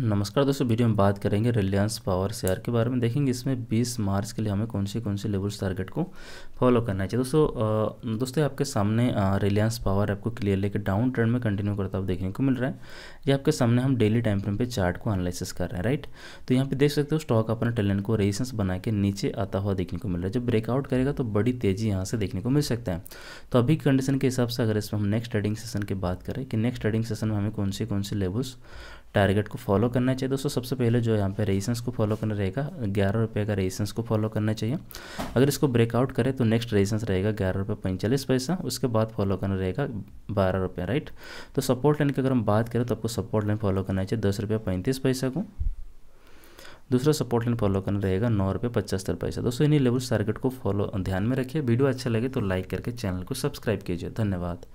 नमस्कार दोस्तों वीडियो में बात करेंगे रिलायंस पावर शेयर के बारे में देखेंगे इसमें 20 मार्च के लिए हमें कौन से कौन से लेवल्स टारगेट को फॉलो करना चाहिए दोस्तों दोस्तों आपके सामने रिलायंस पावर आपको क्लियर लेकर डाउन ट्रेंड में कंटिन्यू करता हुआ देखने को मिल रहा है ये आपके सामने हम डेली टाइम फ्रेम पर चार्ट को एनालिसिस कर रहे हैं राइट तो यहाँ पे देख सकते हो स्टॉक अपने टेलेंट को रेजिस्टेंस बना के नीचे आता हुआ देखने को मिल रहा है जब ब्रेकआउट करेगा तो बड़ी तेजी यहाँ से देखने को मिल सकता है तो अभी कंडीशन के हिसाब से अगर इसमें हम नेक्स्ट ट्रेडिंग सेशन की बात करें कि नेक्स्ट ट्रेडिंग सेशन में हमें कौन से कौन से लेवल्स टारगेट को फॉलो फॉलो करना चाहिए दोस्तों सबसे पहले जो यहाँ पे रेजिस्टेंस को फॉलो करना रहेगा ग्यारह रुपये का रेजिस्टेंस को फॉलो करना चाहिए अगर इसको ब्रेकआउट करें तो नेक्स्ट रेजिस्टेंस रहेगा ग्यारह रुपये पैंतालीस पैसा उसके बाद फॉलो करना रहेगा बारह रुपये राइट तो सपोर्ट लाइन की अगर हम बात करें तो आपको सपोर्ट लाइन फॉलो करना चाहिए दस रुपये पैंतीस पैसा को दूसरा सपोर्ट लाइन फॉलो करना रहेगा नौ रुपये पचहत्तर पैसा दोस्तों इन्हीं लेवल टारगेट को फॉलो ध्यान में रखिए वीडियो अच्छा लगे तो लाइक करके चैनल को सब्सक्राइब कीजिए धन्यवाद